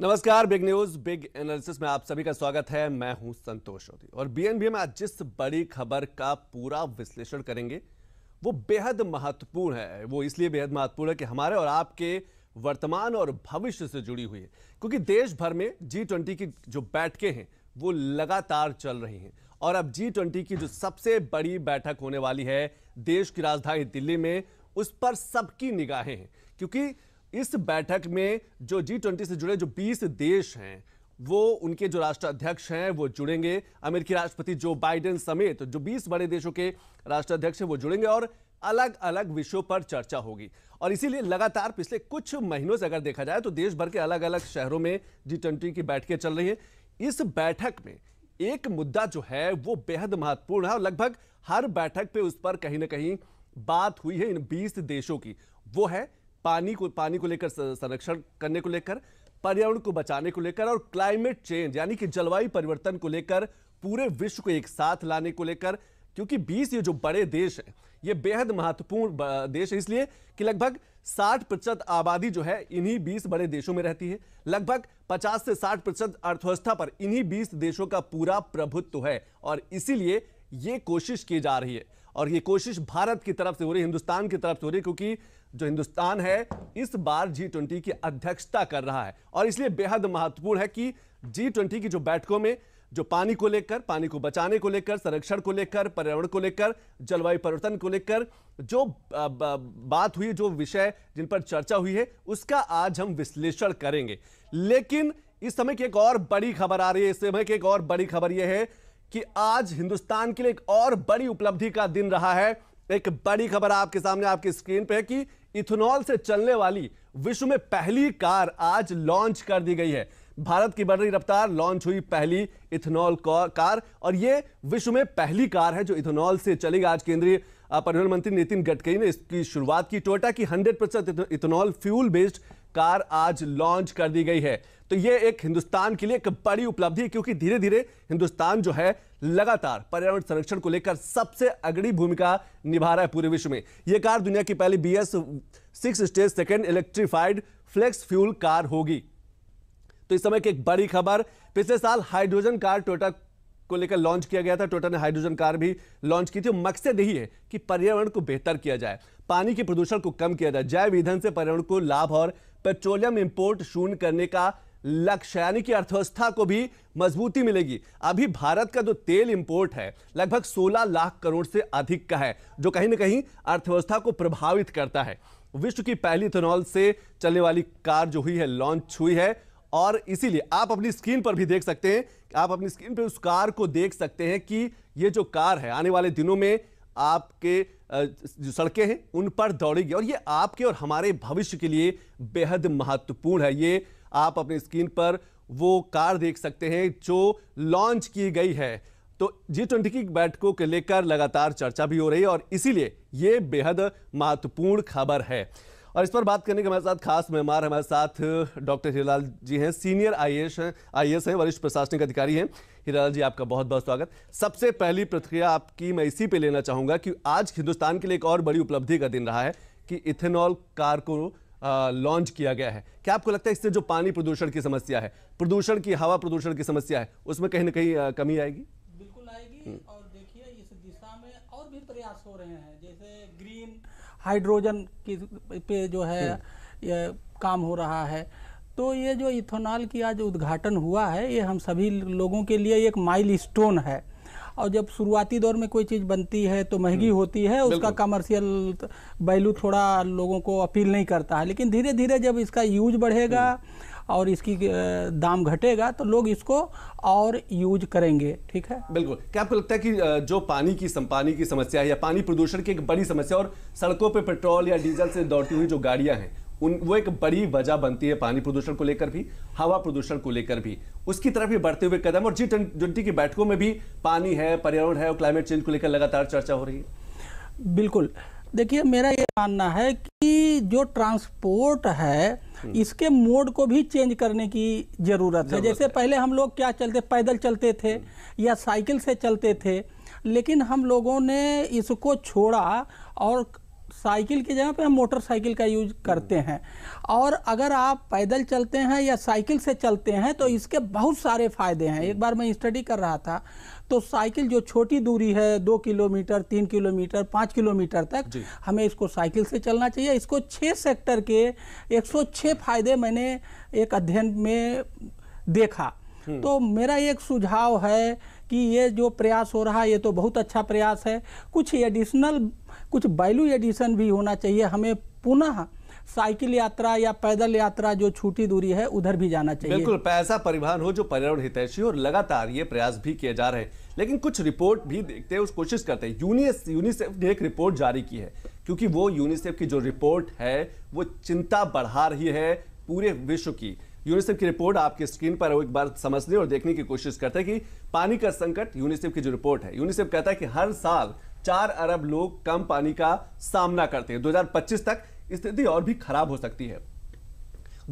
नमस्कार big news big analysis में आप सभी का स्वागत है मैं हूं संतोष चौधरी और बीएनबी में आज जिस बड़ी खबर का पूरा विश्लेषण करेंगे वो बेहद महत्वपूर्ण है वो इसलिए बेहद महत्वपूर्ण है कि हमारे और आपके वर्तमान और भविष्य से जुड़ी हुई है क्योंकि देश भर में जी ट्वेंटी की जो बैठकें हैं वो लगातार चल रही हैं और अब जी ट्वेंटी की जो सबसे बड़ी बैठक होने वाली है देश की राजधानी दिल्ली में उस पर सबकी निगाहें हैं क्योंकि इस बैठक में जो जी ट्वेंटी से जुड़े जो बीस देश हैं वो उनके जो राष्ट्राध्यक्ष हैं वो जुड़ेंगे अमेरिकी राष्ट्रपति जो बाइडेन समेत जो 20 बड़े देशों के राष्ट्राध्यक्ष हैं वो जुड़ेंगे और अलग अलग विषयों पर चर्चा होगी और इसीलिए लगातार पिछले कुछ महीनों से अगर देखा जाए तो देश भर के अलग अलग शहरों में जी ट्वेंटी की बैठकें चल रही हैं इस बैठक में एक मुद्दा जो है वो बेहद महत्वपूर्ण है और लगभग हर बैठक पे उस पर कहीं ना कहीं बात हुई है इन 20 देशों की वो है पानी को पानी को लेकर संरक्षण करने को लेकर पर्यावरण को बचाने को लेकर और क्लाइमेट चेंज यानी कि जलवायु परिवर्तन को लेकर पूरे विश्व को एक साथ लाने को लेकर क्योंकि 20 ये जो बड़े देश हैं ये बेहद महत्वपूर्ण देश है इसलिए कि लगभग 60 प्रतिशत आबादी जो है इन्हीं 20 बड़े देशों में रहती है लगभग 50 से 60 प्रतिशत अर्थव्यवस्था पर इन्हीं 20 देशों का पूरा प्रभुत्व तो है और इसीलिए ये कोशिश की जा रही है और ये कोशिश भारत की तरफ से हो रही है हिंदुस्तान की तरफ से हो रही है क्योंकि जो हिंदुस्तान है इस बार जी ट्वेंटी की अध्यक्षता कर रहा है और इसलिए बेहद महत्वपूर्ण है कि जी ट्वेंटी की जो बैठकों में जो पानी को लेकर पानी को बचाने को लेकर संरक्षण को लेकर पर्यावरण को लेकर जलवायु परिवर्तन को लेकर जो बात हुई जो विषय जिन पर चर्चा हुई है उसका आज हम विश्लेषण करेंगे लेकिन इस समय की एक और बड़ी खबर आ रही है इस समय की एक और बड़ी खबर यह है कि आज हिंदुस्तान के लिए एक और बड़ी उपलब्धि का दिन रहा है एक बड़ी खबर आपके सामने आपकी स्क्रीन पे है कि इथेनॉल से चलने वाली विश्व में पहली कार आज लॉन्च कर दी गई है भारत की बढ़ रही रफ्तार लॉन्च हुई पहली इथेनॉल कार और ये विश्व में पहली कार है जो इथेनॉल से चलेगी आज केंद्रीय परिवहन मंत्री नितिन गडकरी ने इसकी शुरुआत की टोयोटा की 100 प्रतिशत इथेनॉल फ्यूल बेस्ड कार आज लॉन्च कर दी गई है तो ये एक हिंदुस्तान के लिए एक बड़ी उपलब्धि है क्योंकि धीरे धीरे हिंदुस्तान जो है लगातार पर्यावरण संरक्षण को लेकर सबसे अगड़ी भूमिका निभा रहा है पूरे विश्व में यह कार दुनिया की पहली B S six stage second electrified flex fuel car होगी तो इस समय की एक बड़ी खबर पिछले साल हाइड्रोजन कार टोयोटा को लेकर लॉन्च किया गया था टोयोटा ने हाइड्रोजन कार भी लॉन्च की थी मकसद यही है कि पर्यावरण को बेहतर किया जाए पानी के प्रदूषण को कम किया जाए जैव ईंधन से पर्यावरण को लाभ और पेट्रोलियम इंपोर्ट शून्य करने का लक्ष्य यानी कि अर्थव्यवस्था को भी मजबूती मिलेगी अभी भारत का जो तेल इंपोर्ट है लगभग 16 लाख करोड़ से अधिक का है जो कहीं ना कहीं अर्थव्यवस्था को प्रभावित करता है विश्व की पहली इथेनॉल से चलने वाली कार जो हुई है लॉन्च हुई है और इसीलिए आप अपनी स्क्रीन पर भी देख सकते हैं आप अपनी स्क्रीन पर उस कार को देख सकते हैं कि ये जो कार है आने वाले दिनों में आपके जो सड़कें हैं उन पर दौड़ेगी और ये आपके और हमारे भविष्य के लिए बेहद महत्वपूर्ण है ये आप अपनी स्क्रीन पर वो कार देख सकते हैं जो लॉन्च की गई है तो जी ट्वेंटी की बैठकों के लेकर लगातार चर्चा भी हो रही है और इसीलिए ये बेहद महत्वपूर्ण खबर है और इस पर बात करने के हमारे साथ खास मेहमान हमारे साथ डॉक्टर हिरलाल जी हैं सीनियर आई एस हैं वरिष्ठ प्रशासनिक अधिकारी हैं हिरलाल जी आपका बहुत बहुत स्वागत सबसे पहली प्रतिक्रिया आपकी मैं इसी पे लेना चाहूँगा कि आज हिंदुस्तान के लिए एक और बड़ी उपलब्धि का दिन रहा है कि इथेनॉल कार को लॉन्च किया गया है क्या आपको लगता है इससे जो पानी प्रदूषण की समस्या है प्रदूषण की हवा प्रदूषण की समस्या है उसमें कहीं ना कहीं कमी आएगी बिल्कुल आएगी हम्म। और देखिए इस दिशा में और भी प्रयास हो रहे हैं जैसे ग्रीन हाइड्रोजन की पे जो है हम्म। ये काम हो रहा है तो ये जो इथोनॉल की आज उद्घाटन हुआ है ये हम सभी लोगों के लिए एक माइल स्टोन है और जब शुरुआती दौर में कोई चीज़ बनती है तो महंगी हम्म। होती है उसका कमर्शियल वैल्यू थोड़ा लोगों को अपील नहीं करता है लेकिन धीरे धीरे जब इसका यूज बढ़ेगा हम्म। और इसकी दाम घटेगा तो लोग इसको और यूज करेंगे ठीक है बिल्कुल क्या आपको लगता है कि जो पानी की पानी की समस्या है या पानी प्रदूषण की एक बड़ी समस्या और सड़कों पर पे पेट्रोल या डीजल से दौड़ती हुई जो गाड़ियां हैं उन वो एक बड़ी वजह बनती है पानी प्रदूषण को लेकर भी हवा प्रदूषण को लेकर भी उसकी तरफ भी बढ़ते हुए कदम और जी ट्वेंटी की बैठकों में भी पानी है पर्यावरण है और क्लाइमेट चेंज को लेकर लगातार चर्चा हो रही है बिल्कुल देखिए मेरा ये मानना है कि जो ट्रांसपोर्ट है हम्म। इसके मोड को भी चेंज करने की ज़रूरत है जैसे है। पहले हम लोग क्या चलते पैदल चलते थे हम्म। या साइकिल से चलते थे लेकिन हम लोगों ने इसको छोड़ा और साइकिल की जगह पे हम मोटरसाइकिल का यूज करते हैं और अगर आप पैदल चलते हैं या साइकिल से चलते हैं तो इसके बहुत सारे फायदे हैं एक बार मैं स्टडी कर रहा था तो साइकिल जो छोटी दूरी है दो किलोमीटर तीन किलोमीटर पाँच किलोमीटर तक हमें इसको साइकिल से चलना चाहिए इसको छः सेक्टर के एक फायदे मैंने एक अध्ययन में देखा हम्म। तो मेरा एक सुझाव है कि ये जो प्रयास हो रहा है ये तो बहुत अच्छा प्रयास है कुछ एडिशनल कुछ वैल्यू एडिशन भी होना चाहिए हमें पुनः साइकिल यात्रा या पैदल यात्रा जो छोटी दूरी है उधर भी जाना चाहिए बिल्कुल पैसा परिवहन हो जो पर्यावरण हितैषी हो और लगातार ये प्रयास भी किए जा रहे हैं लेकिन कुछ रिपोर्ट भी देखते हैं उस कोशिश करते हैं यूनिस यूनिसेफ ने एक रिपोर्ट जारी की है क्योंकि वो यूनिसेफ की जो रिपोर्ट है वो चिंता बढ़ा रही है पूरे विश्व की यूनिसेफ की रिपोर्ट आपकी स्क्रीन पर एक बार समझने और देखने की कोशिश करते हैं कि पानी का संकट यूनिसेफ की जो रिपोर्ट है यूनिसेफ कहता है कि हर साल चार अरब लोग कम पानी का सामना करते हैं 2025 तक स्थिति और भी खराब हो सकती है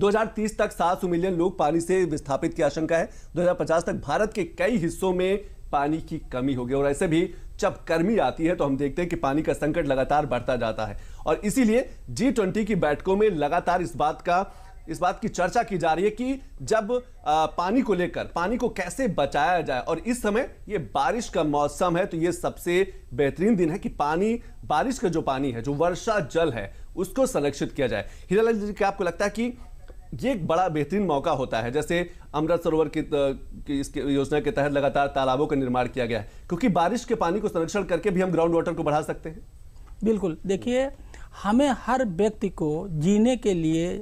2030 तक 700 मिलियन लोग पानी से विस्थापित की आशंका है 2050 तक भारत के कई हिस्सों में पानी की कमी होगी और ऐसे भी जब गर्मी आती है तो हम देखते हैं कि पानी का संकट लगातार बढ़ता जाता है और इसीलिए जी की बैठकों में लगातार इस बात का इस बात की चर्चा की जा रही है कि जब पानी को लेकर पानी को कैसे बचाया जाए और इस समय ये बारिश का मौसम है तो ये सबसे बेहतरीन दिन है कि पानी बारिश का जो पानी है जो वर्षा जल है उसको संरक्षित किया जाए हिरालाल जी क्या आपको लगता है कि ये एक बड़ा बेहतरीन मौका होता है जैसे अमृत सरोवर की, की इस योजना के तहत लगातार तालाबों का निर्माण किया गया है क्योंकि बारिश के पानी को संरक्षण करके भी हम ग्राउंड वाटर को बढ़ा सकते हैं बिल्कुल देखिए हमें हर व्यक्ति को जीने के लिए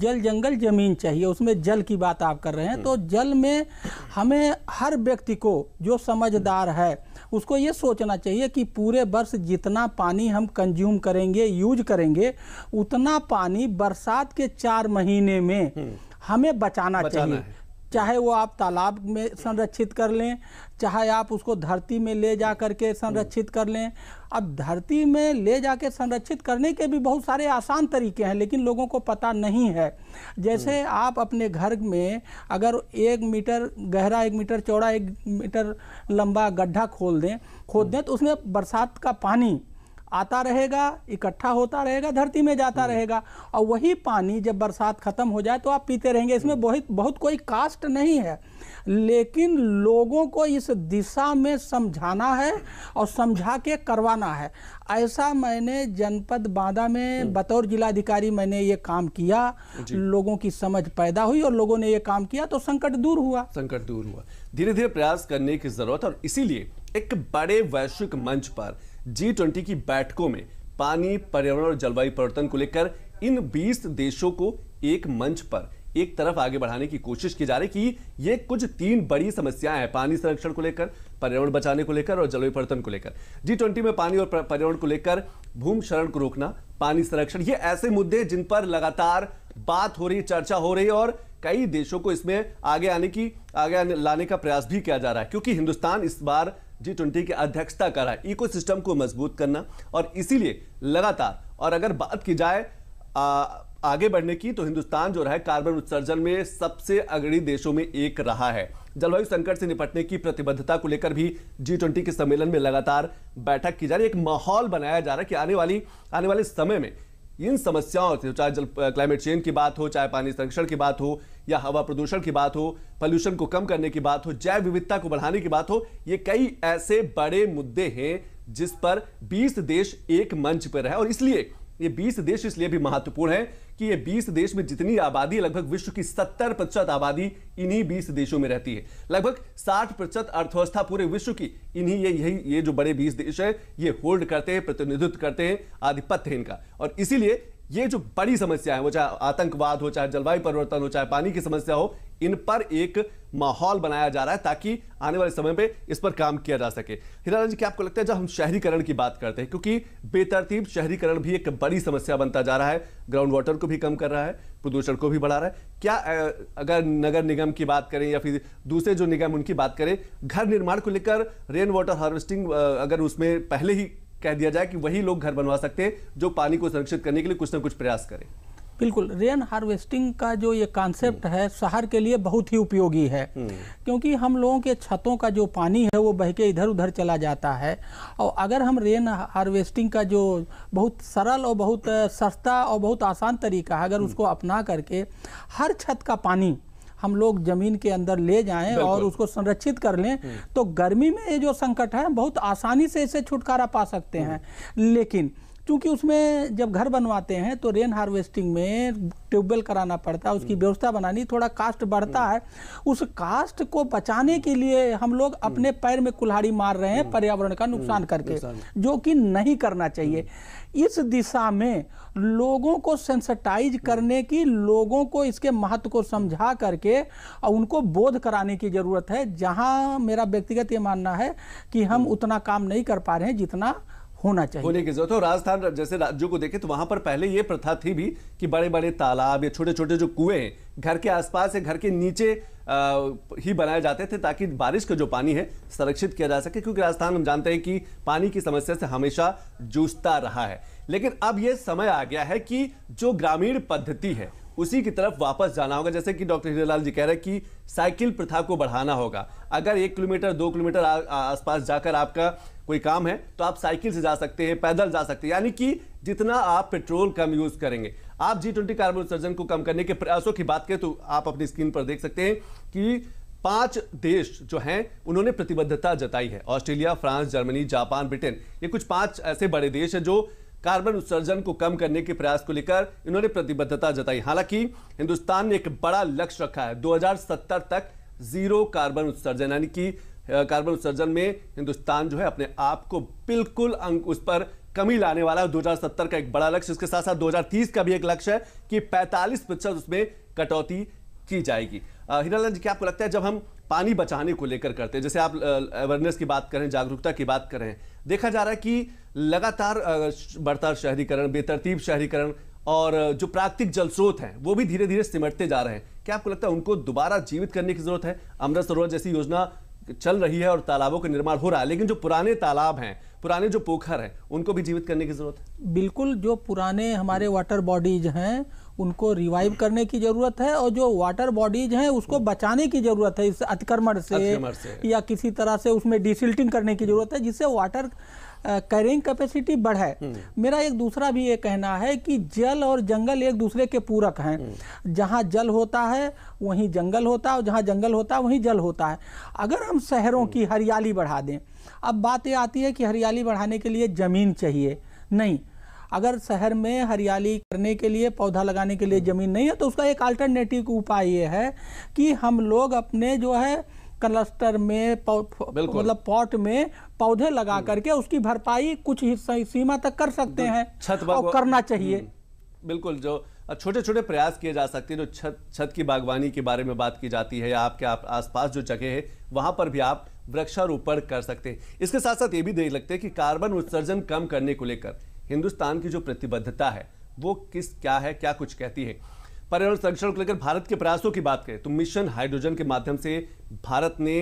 जल जंगल जमीन चाहिए उसमें जल की बात आप कर रहे हैं तो हम्म। जल में हमें हर व्यक्ति को जो समझदार है उसको ये सोचना चाहिए कि पूरे वर्ष जितना पानी हम कंज्यूम करेंगे यूज करेंगे उतना पानी बरसात के चार महीने में हम्म। हमें बचाना, बचाना चाहिए चाहे वो आप तालाब में संरक्षित कर लें चाहे आप उसको धरती में ले जा कर के संरक्षित कर लें अब धरती में ले जा कर संरक्षित करने के भी बहुत सारे आसान तरीके हैं लेकिन लोगों को पता नहीं है जैसे हम्म। आप अपने घर में अगर एक मीटर गहरा एक मीटर चौड़ा एक मीटर लंबा गड्ढा खोल दें खोद हम्म। दें तो उसमें बरसात का पानी आता रहेगा इकट्ठा होता रहेगा धरती में जाता हम्म। रहेगा और वही पानी जब बरसात ख़त्म हो जाए तो आप पीते रहेंगे इसमें हम्म। बहुत बहुत कोई कास्ट नहीं है लेकिन लोगों को इस दिशा में समझाना है और समझा के करवाना है ऐसा मैंने जनपद बांदा में हम्म। बतौर जिलाधिकारी मैंने ये काम किया लोगों की समझ पैदा हुई और लोगों ने ये काम किया तो संकट दूर हुआ संकट दूर हुआ धीरे धीरे प्रयास करने की जरूरत और इसीलिए एक बड़े वैश्विक मंच पर जी ट्वेंटी की बैठकों में पानी पर्यावरण और जलवायु परिवर्तन को लेकर इन 20 देशों को एक मंच पर एक तरफ आगे बढ़ाने की कोशिश की जा रही कि ये कुछ तीन बड़ी समस्याएं हैं पानी संरक्षण को लेकर पर्यावरण बचाने को लेकर और जलवायु परिवर्तन को लेकर जी ट्वेंटी में पानी और पर्यावरण को लेकर भूम शरण को रोकना पानी संरक्षण ये ऐसे मुद्दे जिन पर लगातार बात हो रही चर्चा हो रही और कई देशों को इसमें आगे आने की आगे आने, लाने का प्रयास भी किया जा रहा है क्योंकि हिंदुस्तान इस बार जी ट्वेंटी की अध्यक्षता कर रहा है इको को मजबूत करना और इसीलिए लगातार और अगर बात की जाए आ, आगे बढ़ने की तो हिंदुस्तान जो रहा है कार्बन उत्सर्जन में सबसे अग्रणी देशों में एक रहा है जलवायु संकट से निपटने की प्रतिबद्धता को लेकर भी जी ट्वेंटी के सम्मेलन में लगातार बैठक की जा रही है एक माहौल बनाया जा रहा है कि आने वाली आने वाले समय में इन समस्याओं से चाहे जल क्लाइमेट चेंज की बात हो चाहे पानी संरक्षण की बात हो या हवा प्रदूषण की बात हो पॉल्यूशन को कम करने की बात हो जैव विविधता को बढ़ाने की बात हो ये कई ऐसे बड़े मुद्दे हैं जिस पर 20 देश एक मंच पर है और इसलिए ये 20 देश इसलिए भी महत्वपूर्ण है कि ये 20 देश में जितनी आबादी लगभग विश्व की 70 प्रतिशत आबादी इन्हीं 20 देशों में रहती है लगभग 60 प्रतिशत अर्थव्यवस्था पूरे विश्व की इन्हीं ये यही ये जो बड़े 20 देश है ये होल्ड करते हैं प्रतिनिधित्व करते हैं आधिपत्य है इनका और इसीलिए ये जो बड़ी समस्या है वो चाहे आतंकवाद हो चाहे जलवायु परिवर्तन हो चाहे पानी की समस्या हो इन पर एक माहौल बनाया जा रहा है ताकि आने वाले समय में इस पर काम किया जा सके हिरानंद जी क्या आपको लगता है जब हम शहरीकरण की बात करते हैं क्योंकि बेतरतीब शहरीकरण भी एक बड़ी समस्या बनता जा रहा है ग्राउंड वाटर को भी कम कर रहा है प्रदूषण को भी बढ़ा रहा है क्या अगर नगर निगम की बात करें या फिर दूसरे जो निगम उनकी बात करें घर निर्माण को लेकर रेन वाटर हार्वेस्टिंग अगर उसमें पहले ही कह दिया जाए कि वही लोग घर बनवा सकते हैं जो पानी को संरक्षित करने के लिए कुछ ना कुछ प्रयास करें बिल्कुल रेन हार्वेस्टिंग का जो ये कॉन्सेप्ट है शहर के लिए बहुत ही उपयोगी है हम्म। क्योंकि हम लोगों के छतों का जो पानी है वो बह के इधर उधर चला जाता है और अगर हम रेन हार्वेस्टिंग का जो बहुत सरल और बहुत सस्ता और बहुत आसान तरीका है अगर हम्म। उसको अपना करके हर छत का पानी हम लोग जमीन के अंदर ले जाएं और उसको संरक्षित कर लें हम्म। तो गर्मी में ये जो संकट है बहुत आसानी से इसे छुटकारा पा सकते हैं लेकिन क्योंकि उसमें जब घर बनवाते हैं तो रेन हार्वेस्टिंग में ट्यूबवेल कराना पड़ता है उसकी हम्म। व्यवस्था बनानी थोड़ा कास्ट बढ़ता हम्म। है उस कास्ट को बचाने के लिए हम लोग हम्म। अपने पैर में कुल्हाड़ी मार रहे हैं पर्यावरण का नुकसान करके जो कि नहीं करना चाहिए इस दिशा में लोगों को सेंसिटाइज करने की लोगों को इसके महत्व को समझा करके और उनको बोध कराने की ज़रूरत है जहाँ मेरा व्यक्तिगत ये मानना है कि हम उतना काम नहीं कर पा रहे हैं जितना होना चाहिए होने की जरूरत है राजस्थान जैसे राज्यों को देखें तो वहां पर पहले ये प्रथा थी भी कि बड़े बड़े तालाब या छोटे छोटे जो कुएं हैं घर के आसपास या घर के नीचे आ, ही बनाए जाते थे ताकि बारिश का जो पानी है संरक्षित किया जा सके क्योंकि राजस्थान हम जानते हैं कि पानी की समस्या से हमेशा जूझता रहा है लेकिन अब यह समय आ गया है कि जो ग्रामीण पद्धति है उसी की तरफ वापस जाना होगा जैसे कि डॉक्टर हीरालाल जी कह रहे हैं कि साइकिल प्रथा को बढ़ाना होगा अगर एक किलोमीटर दो किलोमीटर आसपास जाकर आपका कोई काम है तो आप साइकिल से जा सकते हैं पैदल जा सकते हैं यानी कि जितना आप पेट्रोल कम यूज करेंगे आप जी ट्वेंटी कार्बन उत्सर्जन को कम करने के प्रयासों की बात करें तो आप अपनी स्क्रीन पर देख सकते हैं कि पांच देश जो हैं उन्होंने प्रतिबद्धता जताई है Australia France Germany Japan Britain ये कुछ पांच ऐसे बड़े देश हैं जो कार्बन उत्सर्जन को कम करने के प्रयास को लेकर इन्होंने प्रतिबद्धता जताई हालांकि हिंदुस्तान ने एक बड़ा लक्ष्य रखा है 2070 तक जीरो कार्बन उत्सर्जन यानी कि कार्बन उत्सर्जन में हिंदुस्तान जो है अपने आप को बिल्कुल अंक उस पर कमी लाने वाला है 2070 का एक बड़ा लक्ष्य इसके साथ साथ 2030 का भी एक लक्ष्य है कि 45 प्रतिशत उसमें कटौती की जाएगी हिरानंद जी क्या आपको लगता है जब हम पानी बचाने को लेकर करते हैं जैसे आप अवेयरनेस की बात करें जागरूकता की बात करें देखा जा रहा है कि लगातार बढ़ता शहरीकरण बेतरतीब शहरीकरण और जो प्राकृतिक जल स्रोत हैं वो भी धीरे धीरे सिमटते जा रहे हैं क्या आपको लगता है उनको दोबारा जीवित करने की जरूरत है अमृत सरोवर जैसी योजना चल रही है और तालाबों का निर्माण हो रहा है लेकिन जो पुराने तालाब हैं पुराने जो पोखर हैं उनको भी जीवित करने की जरूरत है बिल्कुल जो पुराने हमारे वाटर बॉडीज हैं उनको रिवाइव करने की जरूरत है और जो वाटर बॉडीज हैं उसको बचाने की जरूरत है इस अतिक्रमण से, से या किसी तरह से उसमें डिसिल्टिंग करने की जरूरत है जिससे वाटर कैरिंग कैपेसिटी बढ़े मेरा एक दूसरा भी ये कहना है कि जल और जंगल एक दूसरे के पूरक हैं हम्म। जहाँ जल होता है वहीं जंगल होता है और जहाँ जंगल होता है वहीं जल होता है अगर हम शहरों की हम्म। हरियाली बढ़ा दें अब बात यह आती है कि हरियाली बढ़ाने के लिए ज़मीन चाहिए नहीं अगर शहर में हरियाली करने के लिए पौधा लगाने के लिए हम्म। ज़मीन नहीं है तो उसका एक अल्टरनेटिव उपाय ये है कि हम लोग अपने जो है क्लस्टर में मतलब पॉट में पौधे लगा हम्म। करके उसकी भरपाई कुछ हिस्सा सीमा तक कर सकते हैं छत और करना चाहिए हम्म। बिल्कुल जो छोटे छोटे प्रयास किए जा सकते हैं जो छत छत की बागवानी के बारे में बात की जाती है या आपके आप आसपास जो जगह है वहां पर भी आप वृक्षारोपण कर सकते हैं इसके साथ साथ ये भी देख लगते हैं कि कार्बन उत्सर्जन कम करने को लेकर हिंदुस्तान की जो प्रतिबद्धता है वो किस क्या है क्या कुछ कहती है पर्यावरण संरक्षण को लेकर भारत के प्रयासों की बात करें तो मिशन हाइड्रोजन के माध्यम से भारत ने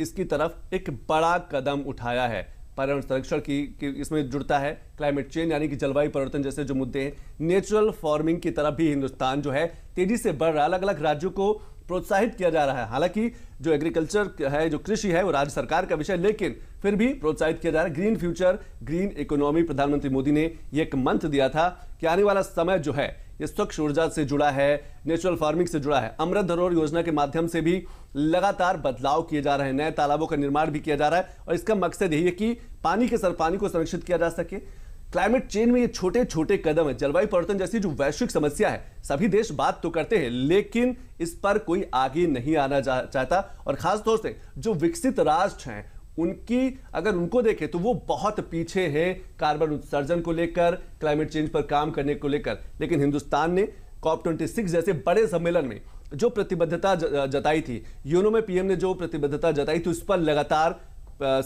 इसकी तरफ एक बड़ा कदम उठाया है पर्यावरण संरक्षण की, कि इसमें जुड़ता है क्लाइमेट चेंज यानी कि जलवायु परिवर्तन जैसे जो मुद्दे हैं नेचुरल फार्मिंग की तरफ भी हिंदुस्तान जो है तेजी से बढ़ रहा है अलग अलग राज्यों को प्रोत्साहित किया जा रहा है हालांकि जो एग्रीकल्चर है जो कृषि है वो राज्य सरकार का विषय लेकिन फिर भी प्रोत्साहित किया जा रहा है ग्रीन फ्यूचर ग्रीन इकोनॉमी प्रधानमंत्री मोदी ने यह एक मंत्र दिया था कि आने वाला समय जो है ये स्वच्छ ऊर्जा से जुड़ा है नेचुरल फार्मिंग से जुड़ा है अमृत धरोहर योजना के माध्यम से भी लगातार बदलाव किए जा रहे हैं नए तालाबों का निर्माण भी किया जा रहा है और इसका मकसद यही है कि पानी के सर पानी को संरक्षित किया जा सके क्लाइमेट चेंज में ये छोटे छोटे कदम है जलवायु परिवर्तन जैसी जो वैश्विक समस्या है सभी देश बात तो करते हैं लेकिन इस पर कोई आगे नहीं आना चाहता और खासतौर से जो विकसित राष्ट्र हैं उनकी अगर उनको देखें तो वो बहुत पीछे हैं कार्बन उत्सर्जन को लेकर क्लाइमेट चेंज पर काम करने को लेकर लेकिन हिंदुस्तान ने कॉप ट्वेंटी सिक्स जैसे बड़े सम्मेलन में जो प्रतिबद्धता जताई थी यूनो में पीएम ने जो प्रतिबद्धता जताई थी उस पर लगातार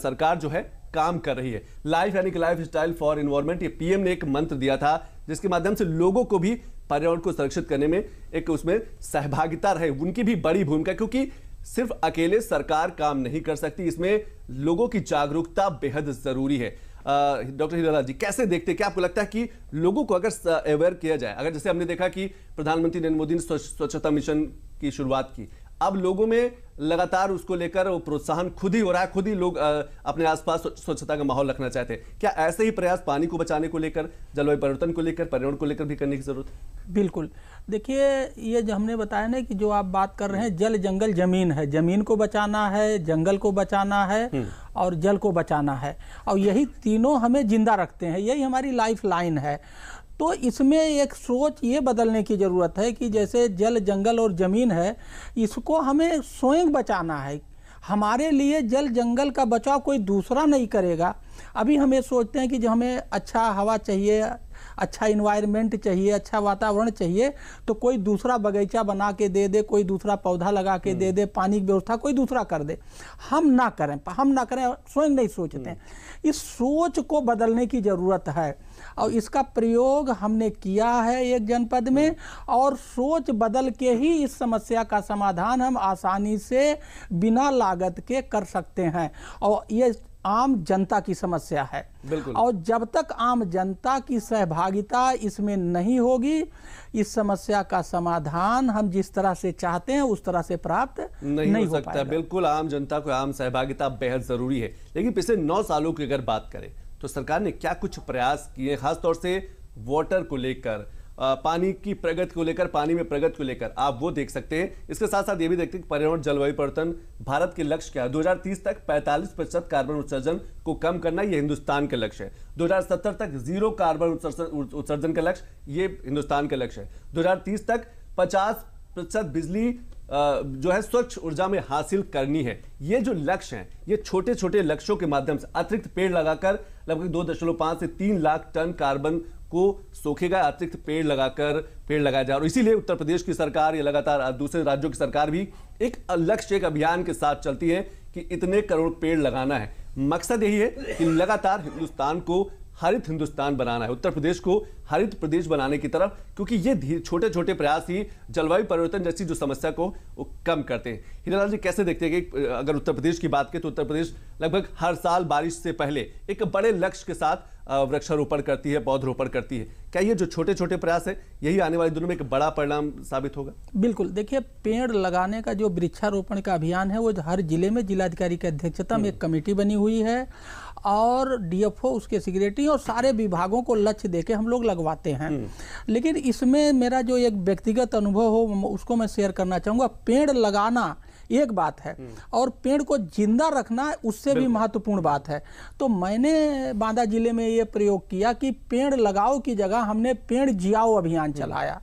सरकार जो है काम कर रही है लाइफ यानी कि लाइफ स्टाइल फॉर इन्वायरमेंट ये पीएम ने एक मंत्र दिया था जिसके माध्यम से लोगों को भी पर्यावरण को सुरक्षित करने में एक उसमें सहभागिता रहे उनकी भी बड़ी भूमिका क्योंकि सिर्फ अकेले सरकार काम नहीं कर सकती इसमें लोगों की जागरूकता बेहद जरूरी है डॉक्टर हिराला जी कैसे देखते हैं क्या आपको लगता है कि लोगों को अगर अवेयर किया जाए अगर जैसे हमने देखा कि प्रधानमंत्री नरेंद्र मोदी ने स्वच्छता मिशन की शुरुआत की अब लोगों में लगातार उसको लेकर वो प्रोत्साहन खुद ही हो रहा है खुद ही लोग अपने आसपास स्वच्छता का माहौल रखना चाहते हैं क्या ऐसे ही प्रयास पानी को बचाने को लेकर जलवायु परिवर्तन को लेकर पर्यावरण को लेकर भी करने की जरूरत है बिल्कुल देखिए ये जो हमने बताया ना कि जो आप बात कर रहे हैं जल जंगल जमीन है जमीन को बचाना है जंगल को बचाना है हम्म। और जल को बचाना है और यही तीनों हमें जिंदा रखते हैं यही हमारी लाइफ लाइन है तो इसमें एक सोच ये बदलने की ज़रूरत है कि जैसे जल जंगल और ज़मीन है इसको हमें स्वयं बचाना है हमारे लिए जल जंगल का बचाव कोई दूसरा नहीं करेगा अभी हम ये सोचते हैं कि जो हमें अच्छा हवा चाहिए अच्छा इन्वायरमेंट चाहिए अच्छा वातावरण चाहिए तो कोई दूसरा बगीचा बना के दे दे कोई दूसरा पौधा लगा के दे हम्म। दे पानी की व्यवस्था कोई दूसरा कर दे हम ना करें हम ना करें स्वयं नहीं सोचते हैं हम्म। इस सोच को बदलने की ज़रूरत है और इसका प्रयोग हमने किया है एक जनपद में हम्म। और सोच बदल के ही इस समस्या का समाधान हम आसानी से बिना लागत के कर सकते हैं और ये आम जनता की समस्या है और जब तक आम जनता की सहभागिता इसमें नहीं होगी इस समस्या का समाधान हम जिस तरह से चाहते हैं उस तरह से प्राप्त नहीं, नहीं हो सकता हो बिल्कुल आम जनता को आम सहभागिता बेहद जरूरी है लेकिन पिछले नौ सालों की अगर बात करें तो सरकार ने क्या कुछ प्रयास किए खासतौर से वोटर को लेकर पानी की प्रगति को लेकर पानी में प्रगति को लेकर आप वो देख सकते हैं इसके साथ साथ ये भी देखते हैं कि पर्यावरण जलवायु परिवर्तन भारत के लक्ष्य क्या है 2030 तक 45 प्रतिशत कार्बन उत्सर्जन को कम करना ये हिंदुस्तान का लक्ष्य है 2070 तक जीरो कार्बन उत्सर्जन का लक्ष्य ये हिंदुस्तान का लक्ष्य है दो तक पचास प्रतिशत बिजली जो है स्वच्छ ऊर्जा में हासिल करनी है ये जो लक्ष्य हैं ये छोटे छोटे लक्ष्यों के माध्यम से अतिरिक्त पेड़ लगाकर लगभग दो दशमलव पाँच से तीन लाख टन कार्बन को सोखेगा का अतिरिक्त पेड़ लगाकर पेड़ लगाया जा रहा है इसीलिए उत्तर प्रदेश की सरकार या लगातार दूसरे राज्यों की सरकार भी एक लक्ष्य एक अभियान के साथ चलती है कि इतने करोड़ पेड़ लगाना है मकसद यही है कि लगातार हिंदुस्तान को हरित हिंदुस्तान बनाना है उत्तर प्रदेश को हरित प्रदेश बनाने की तरफ क्योंकि ये छोटे छोटे प्रयास ही जलवायु परिवर्तन जैसी जो समस्या को वो कम करते हैं हीरालाल जी कैसे देखते हैं कि अगर उत्तर प्रदेश की बात करें तो उत्तर प्रदेश लगभग हर साल बारिश से पहले एक बड़े लक्ष्य के साथ वृक्षारोपण करती है पौधरोपण करती है क्या ये जो छोटे छोटे प्रयास है यही आने वाले दिनों में एक बड़ा परिणाम साबित होगा बिल्कुल देखिए पेड़ लगाने का जो वृक्षारोपण का अभियान है वो हर जिले में जिलाधिकारी की अध्यक्षता में एक कमेटी बनी हुई है और डीएफओ उसके सिक्योरिटी और सारे विभागों को लक्ष्य देके हम लोग लगवाते हैं हम्म। लेकिन इसमें मेरा जो एक व्यक्तिगत अनुभव हो उसको मैं शेयर करना चाहूँगा पेड़ लगाना एक बात है हम्म। और पेड़ को जिंदा रखना उससे भी महत्वपूर्ण बात है तो मैंने बांदा जिले में ये प्रयोग किया कि पेड़ लगाओ की जगह हमने पेड़ जियाओ अभियान हम्म। चलाया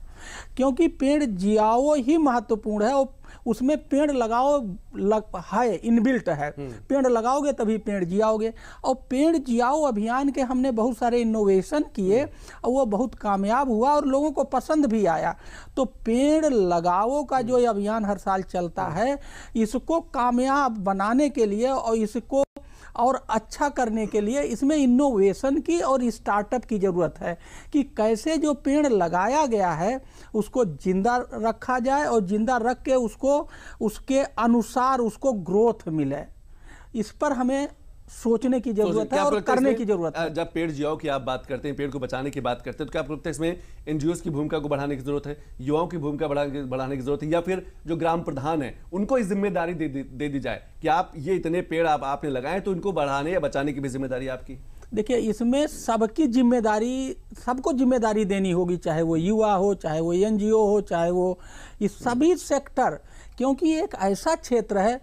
क्योंकि पेड़ जियाओ ही महत्वपूर्ण है और उसमें पेड़ लगाओ लग है इनबिल्ट है हम्म। पेड़ लगाओगे तभी पेड़ जियाओगे और पेड़ जियाओ अभियान के हमने बहुत सारे इनोवेशन किए हम्म। और वो बहुत कामयाब हुआ और लोगों को पसंद भी आया तो पेड़ लगाओ का जो हम्म। अभियान हर साल चलता है इसको कामयाब बनाने के लिए और इसको और अच्छा करने के लिए इसमें इनोवेशन की और स्टार्टअप की ज़रूरत है कि कैसे जो पेड़ लगाया गया है उसको ज़िंदा रखा जाए और ज़िंदा रख के उसको उसके अनुसार उसको ग्रोथ मिले इस पर हमें सोचने की जरूरत है और करने की जरूरत है जब पेड़ जियाओं की आप बात करते हैं पेड़ को बचाने की बात करते हैं तो क्या आपको लगता है इसमें एनजीओ की भूमिका को बढ़ाने की जरूरत है युवाओं की भूमिका बढ़ाने की जरूरत है या फिर जो ग्राम प्रधान है उनको इस जिम्मेदारी दे, दे दी जाए कि आप ये इतने पेड़ आप आपने लगाए तो इनको बढ़ाने या बचाने की भी जिम्मेदारी आपकी देखिए इसमें सबकी जिम्मेदारी सबको जिम्मेदारी देनी होगी चाहे वो युवा हो चाहे वो एन हो चाहे वो ये सभी सेक्टर क्योंकि एक ऐसा क्षेत्र है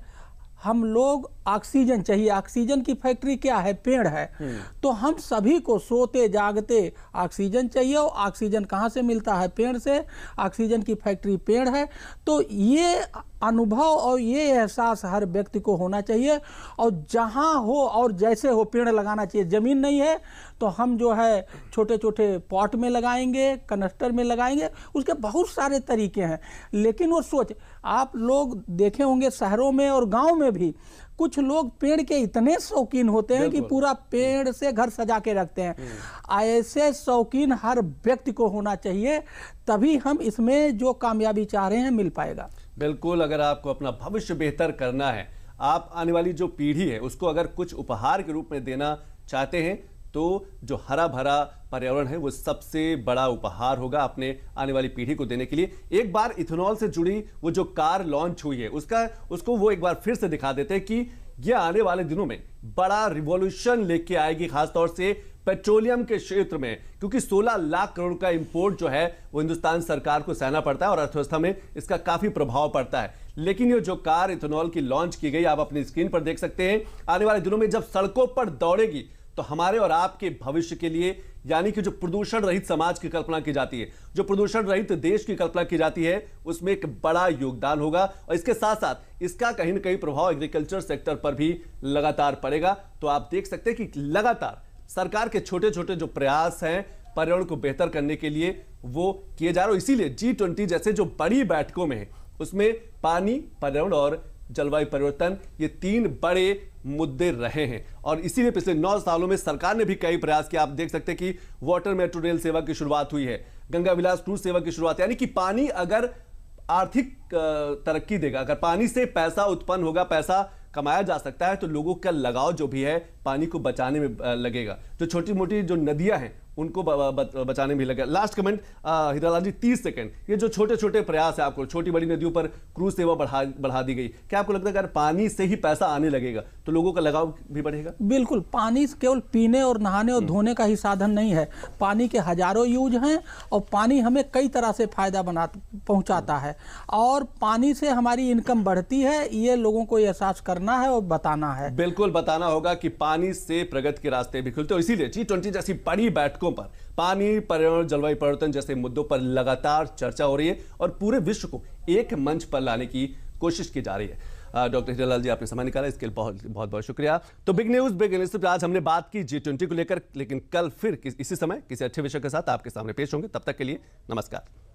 हम लोग ऑक्सीजन चाहिए ऑक्सीजन की फैक्ट्री क्या है पेड़ है हम्म। तो हम सभी को सोते जागते ऑक्सीजन चाहिए और ऑक्सीजन कहाँ से मिलता है पेड़ से ऑक्सीजन की फैक्ट्री पेड़ है तो ये अनुभव और ये एहसास हर व्यक्ति को होना चाहिए और जहाँ हो और जैसे हो पेड़ लगाना चाहिए ज़मीन नहीं है तो हम जो है छोटे छोटे पॉट में लगाएंगे कनस्टर में लगाएंगे उसके बहुत सारे तरीके हैं लेकिन वो सोच आप लोग देखे होंगे शहरों में और गाँव में भी कुछ लोग पेड़ के इतने शौकीन होते हैं कि पूरा पेड़ से घर सजा के रखते हैं हम्म। ऐसे शौकीन हर व्यक्ति को होना चाहिए तभी हम इसमें जो कामयाबी चाह रहे हैं मिल पाएगा बिल्कुल अगर आपको अपना भविष्य बेहतर करना है आप आने वाली जो पीढ़ी है उसको अगर कुछ उपहार के रूप में देना चाहते हैं तो जो हरा भरा पर्यावरण है वो सबसे बड़ा उपहार होगा अपने आने वाली पीढ़ी को देने के लिए एक बार इथेनॉल से जुड़ी वो जो कार लॉन्च हुई है उसका उसको वो एक बार फिर से दिखा देते हैं कि ये आने वाले दिनों में बड़ा रिवॉल्यूशन लेके आएगी खासतौर से पेट्रोलियम के क्षेत्र में क्योंकि 16 लाख करोड़ का इंपोर्ट जो है वो हिंदुस्तान सरकार को सहना पड़ता है और अर्थव्यवस्था में इसका काफी प्रभाव पड़ता है लेकिन ये जो कार इथेनॉल की लॉन्च की गई आप अपनी स्क्रीन पर देख सकते हैं आने वाले दिनों में जब सड़कों पर दौड़ेगी तो हमारे और आपके भविष्य के लिए यानी कि जो प्रदूषण रहित समाज की कल्पना की जाती है जो प्रदूषण रहित देश की कल्पना की जाती है उसमें एक बड़ा योगदान होगा और इसके साथ साथ इसका कहीं ना कहीं प्रभाव एग्रीकल्चर सेक्टर पर भी लगातार पड़ेगा तो आप देख सकते हैं कि लगातार सरकार के छोटे छोटे जो प्रयास हैं पर्यावरण को बेहतर करने के लिए वो किए जा रहे हो इसीलिए जी जैसे जो बड़ी बैठकों में है उसमें पानी पर्यावरण और जलवायु परिवर्तन ये तीन बड़े मुद्दे रहे हैं और इसीलिए पिछले नौ सालों में सरकार ने भी कई प्रयास किए आप देख सकते हैं कि वाटर मेट्रो रेल सेवा की शुरुआत हुई है गंगा विलास टूर सेवा की शुरुआत यानी कि पानी अगर आर्थिक तरक्की देगा अगर पानी से पैसा उत्पन्न होगा पैसा कमाया जा सकता है तो लोगों का लगाव जो भी है पानी को बचाने में लगेगा जो छोटी मोटी जो नदियां हैं उनको बचाने भी लगा लास्ट कमेंट हिदाला जी तीस सेकेंड ये जो छोटे छोटे प्रयास है आपको छोटी बड़ी नदियों पर क्रूज सेवा बढ़ा बढ़ा दी गई क्या आपको लगता है अगर पानी से ही पैसा आने लगेगा तो लोगों का लगाव भी बढ़ेगा बिल्कुल पानी केवल पीने और नहाने और हम्म। धोने का ही साधन नहीं है पानी के हजारों यूज हैं और पानी हमें कई तरह से फ़ायदा बना पहुँचाता है और पानी से हमारी इनकम बढ़ती है ये लोगों को एहसास करना है और बताना है बिल्कुल बताना होगा कि पानी से प्रगति के रास्ते भी खुलते हो इसीलिए जी ट्वेंटी जैसी बड़ी बैठकों तरीकों पर पानी पर्यावरण जलवायु परिवर्तन जैसे मुद्दों पर लगातार चर्चा हो रही है और पूरे विश्व को एक मंच पर लाने की कोशिश की जा रही है डॉक्टर हिरालाल जी आपने समय निकाला इसके लिए बहुत बहुत बहुत शुक्रिया तो बिग न्यूज बिग इनिशियटिव आज हमने बात की जी ट्वेंटी को लेकर लेकिन कल फिर इसी समय किसी अच्छे विषय के साथ आपके सामने पेश होंगे तब तक के लिए नमस्कार